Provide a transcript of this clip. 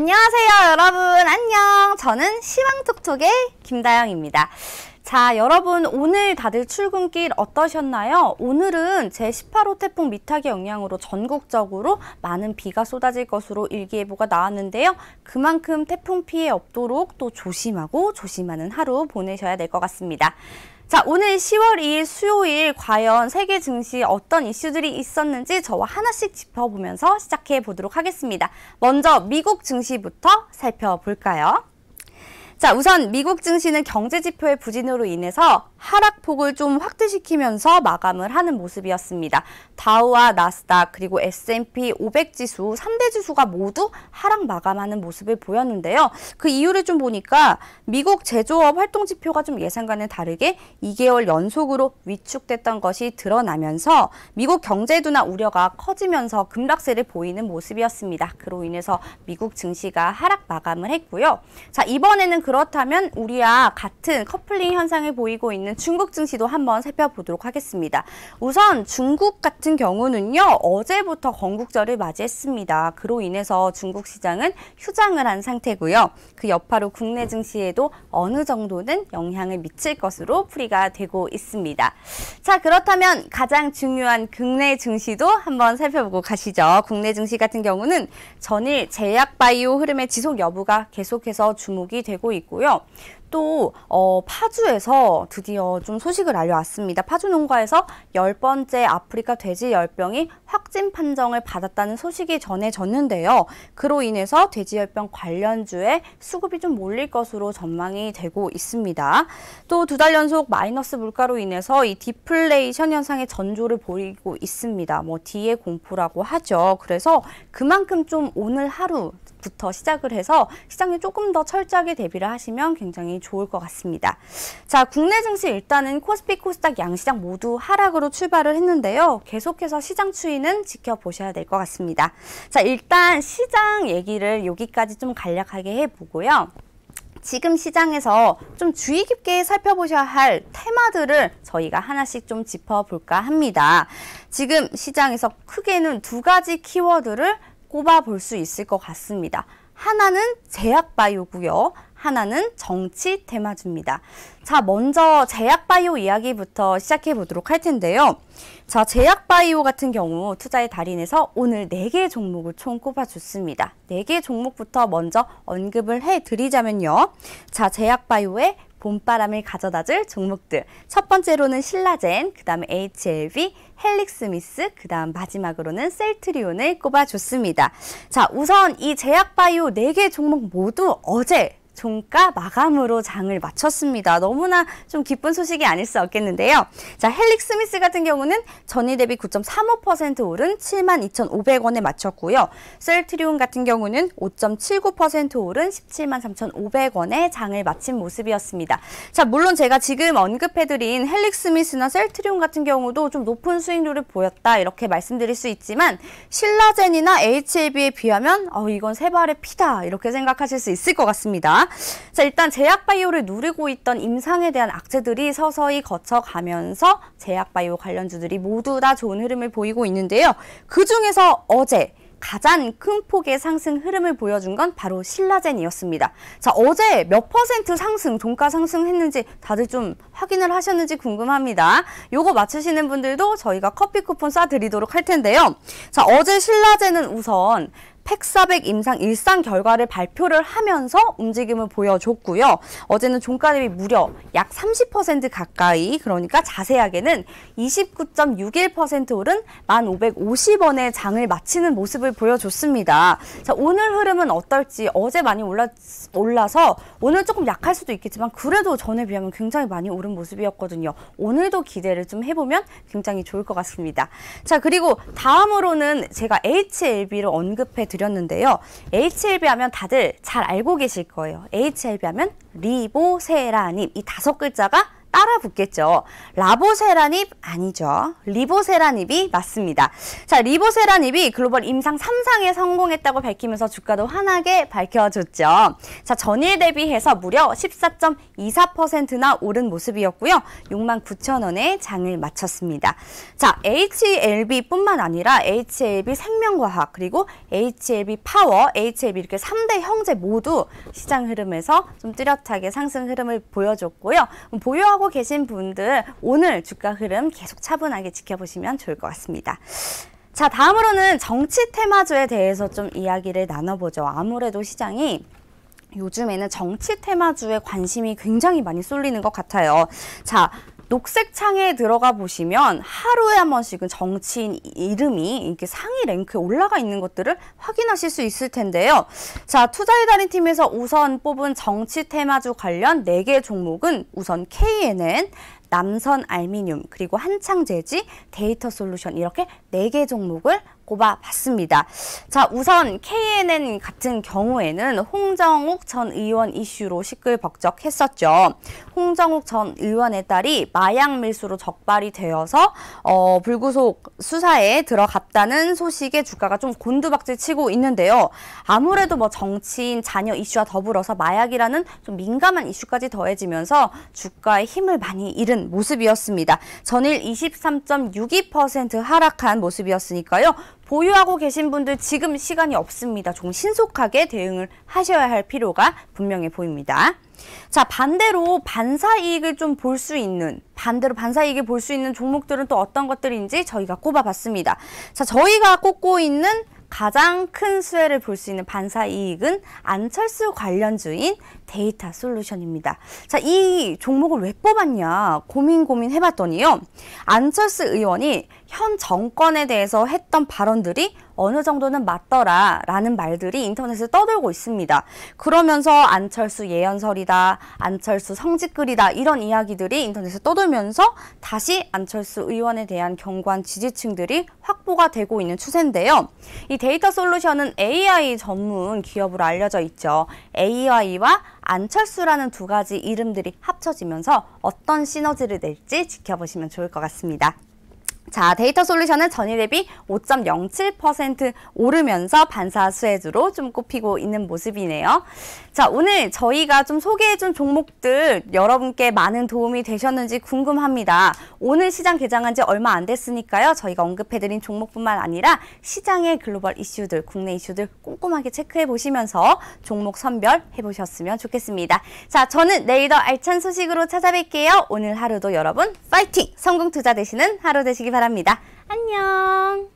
안녕하세요 여러분 안녕 저는 시황톡톡의 김다영입니다 자 여러분 오늘 다들 출근길 어떠셨나요? 오늘은 제18호 태풍 미탁의 영향으로 전국적으로 많은 비가 쏟아질 것으로 일기예보가 나왔는데요 그만큼 태풍 피해 없도록 또 조심하고 조심하는 하루 보내셔야 될 것 같습니다 자, 오늘 10월 2일 수요일 과연 세계 증시 어떤 이슈들이 있었는지 저와 하나씩 짚어보면서 시작해 보도록 하겠습니다. 먼저 미국 증시부터 살펴볼까요? 자, 우선 미국 증시는 경제 지표의 부진으로 인해서 하락폭을 좀 확대시키면서 마감을 하는 모습이었습니다. 다우와 나스닥 그리고 S&P 500 지수 3대 지수가 모두 하락 마감하는 모습을 보였는데요. 그 이유를 좀 보니까 미국 제조업 활동 지표가 좀 예상과는 다르게 2개월 연속으로 위축됐던 것이 드러나면서 미국 경제 도나 우려가 커지면서 급락세를 보이는 모습이었습니다. 그로 인해서 미국 증시가 하락 마감을 했고요. 자, 이번에는 그렇다면 우리와 같은 커플링 현상을 보이고 있는 있는 중국 증시도 한번 살펴보도록 하겠습니다. 우선 중국 같은 경우는요. 어제부터 건국절을 맞이했습니다. 그로 인해서 중국 시장은 휴장을 한 상태고요. 그 여파로 국내 증시에도 어느 정도는 영향을 미칠 것으로 풀이가 되고 있습니다. 자 그렇다면 가장 중요한 국내 증시도 한번 살펴보고 가시죠. 국내 증시 같은 경우는 전일 제약바이오 흐름의 지속 여부가 계속해서 주목이 되고 있고요. 또 어, 파주에서 드디어 좀 소식을 알려왔습니다. 파주 농가에서 열번째 아프리카 돼지 열병이 확진 판정을 받았다는 소식이 전해졌는데요. 그로 인해서 돼지 열병 관련주에 수급이 좀 몰릴 것으로 전망이 되고 있습니다. 또 두 달 연속 마이너스 물가로 인해서 이 디플레이션 현상의 전조를 보이고 있습니다. 뭐 D의 공포라고 하죠. 그래서 그만큼 좀 오늘 하루 부터 시작을 해서 시장에 조금 더 철저하게 대비를 하시면 굉장히 좋을 것 같습니다. 자, 국내 증시 일단은 코스피, 코스닥 양시장 모두 하락으로 출발을 했는데요. 계속해서 시장 추이는 지켜보셔야 될 것 같습니다. 자, 일단 시장 얘기를 여기까지 좀 간략하게 해보고요. 지금 시장에서 좀 주의 깊게 살펴보셔야 할 테마들을 저희가 하나씩 좀 짚어볼까 합니다. 지금 시장에서 크게는 두 가지 키워드를 꼽아볼 수 있을 것 같습니다. 하나는 제약바이오고요. 하나는 정치 테마주입니다. 자, 먼저 제약바이오 이야기부터 시작해 보도록 할 텐데요. 자, 제약바이오 같은 경우 투자의 달인에서 오늘 4개 종목을 총 꼽아줬습니다. 4개 종목부터 먼저 언급을 해드리자면요. 자, 제약바이오의 봄바람을 가져다줄 종목들. 첫 번째로는 신라젠, 그 다음에 HLV, 헬릭스미스, 그 다음 마지막으로는 셀트리온을 꼽아줬습니다. 자, 우선 이 제약바이오 네 개 종목 모두 어제 종가 마감으로 장을 마쳤습니다. 너무나 좀 기쁜 소식이 아닐 수 없겠는데요. 자, 헬릭 스미스 같은 경우는 전일 대비 9.35% 오른 72,500원에 마쳤고요. 셀트리온 같은 경우는 5.79% 오른 173,500원에 장을 마친 모습이었습니다. 자, 물론 제가 지금 언급해드린 헬릭 스미스나 셀트리온 같은 경우도 좀 높은 수익률을 보였다 이렇게 말씀드릴 수 있지만 신라젠이나 HLB에 비하면 어, 이건 세 발의 피다 이렇게 생각하실 수 있을 것 같습니다. 자, 일단 제약바이오를 누리고 있던 임상에 대한 악재들이 서서히 거쳐가면서 제약바이오 관련주들이 모두 다 좋은 흐름을 보이고 있는데요. 그중에서 어제 가장 큰 폭의 상승 흐름을 보여준 건 바로 신라젠이었습니다. 자, 어제 몇 퍼센트 상승, 종가 상승했는지 다들 좀 확인을 하셨는지 궁금합니다. 요거 맞추시는 분들도 저희가 커피 쿠폰 쏴드리도록 할 텐데요. 자, 어제 신라젠은 우선 팩사백 임상 일상 결과를 발표를 하면서 움직임을 보여줬고요. 어제는 종가 대비 무려 약 30% 가까이 그러니까 자세하게는 29.61% 오른 1,550원의 장을 마치는 모습을 보여줬습니다. 자, 오늘 흐름은 어떨지 어제 많이 올라, 올라서 오늘 조금 약할 수도 있겠지만 그래도 전에 비하면 굉장히 많이 오른 모습이었거든요. 오늘도 기대를 좀 해보면 굉장히 좋을 것 같습니다. 자, 그리고 다음으로는 제가 HLB를 언급해 드릴게요. 드렸는데요. HLB 하면 다들 잘 알고 계실 거예요. HLB 하면 리보세라닌 이 다섯 글자가 따라 붙겠죠. 라보세라닙 아니죠. 리보세라닙이 맞습니다. 자, 리보세라닙이 글로벌 임상 3상에 성공했다고 밝히면서 주가도 환하게 밝혀졌죠 자, 전일 대비해서 무려 14.24%나 오른 모습이었고요. 6만 9천 원에 장을 마쳤습니다. 자, HLB뿐만 아니라 HLB 생명과학 그리고 HLB 파워, HLB 이렇게 3대 형제 모두 시장 흐름에서 좀 뚜렷하게 상승 흐름을 보여줬고요. 보유하 하고 계신 분들 오늘 주가 흐름 계속 차분하게 지켜보시면 좋을 것 같습니다. 자 다음으로는 정치 테마주에 대해서 좀 이야기를 나눠보죠. 아무래도 시장이 요즘에는 정치 테마주에 관심이 굉장히 많이 쏠리는 것 같아요. 자, 녹색 창에 들어가 보시면 하루에 한 번씩은 정치인 이름이 이렇게 상위 랭크에 올라가 있는 것들을 확인하실 수 있을 텐데요. 자, 투자의 달인 팀에서 우선 뽑은 정치 테마주 관련 4개 종목은 우선 KNN, 남선 알미늄, 그리고 한창 재지, 데이터 솔루션 이렇게 네 개 종목을 꼽아봤습니다. 자, 우선 KNN 같은 경우에는 홍정욱 전 의원 이슈로 시끌벅적했었죠. 홍정욱 전 의원의 딸이 마약 밀수로 적발이 되어서 어, 불구속 수사에 들어갔다는 소식에 주가가 좀 곤두박질 치고 있는데요. 아무래도 뭐 정치인 자녀 이슈와 더불어서 마약이라는 좀 민감한 이슈까지 더해지면서 주가에 힘을 많이 잃은 같은 모습이었습니다. 전일 23.62% 하락한 모습이었으니까요. 보유하고 계신 분들 지금 시간이 없습니다. 좀 신속하게 대응을 하셔야 할 필요가 분명해 보입니다. 자 반대로 반사이익을 좀 볼 수 있는 반대로 반사이익을 볼 수 있는 종목들은 또 어떤 것들인지 저희가 꼽아봤습니다. 자 저희가 꼽고 있는 가장 큰 수혜를 볼 수 있는 반사 이익은 안철수 관련주인 데이터 솔루션입니다. 자, 이 종목을 왜 뽑았냐 고민 고민 해봤더니요. 안철수 의원이 현 정권에 대해서 했던 발언들이 어느 정도는 맞더라 라는 말들이 인터넷에 떠돌고 있습니다. 그러면서 안철수 예언설이다, 안철수 성직글이다 이런 이야기들이 인터넷에 떠돌면서 다시 안철수 의원에 대한 경관 지지층들이 확보가 되고 있는 추세인데요. 이 데이터 솔루션은 AI 전문 기업으로 알려져 있죠. AI와 안철수라는 두 가지 이름들이 합쳐지면서 어떤 시너지를 낼지 지켜보시면 좋을 것 같습니다. 자, 데이터 솔루션은 전일 대비 5.07% 오르면서 반사 수혜주로 좀 꼽히고 있는 모습이네요. 자, 오늘 저희가 좀 소개해준 종목들 여러분께 많은 도움이 되셨는지 궁금합니다. 오늘 시장 개장한 지 얼마 안 됐으니까요. 저희가 언급해드린 종목뿐만 아니라 시장의 글로벌 이슈들, 국내 이슈들 꼼꼼하게 체크해보시면서 종목 선별해보셨으면 좋겠습니다. 자, 저는 내일 더 알찬 소식으로 찾아뵐게요. 오늘 하루도 여러분 파이팅! 성공 투자 되시는 하루 되시기 바랍니다. 바랍니다. 안녕!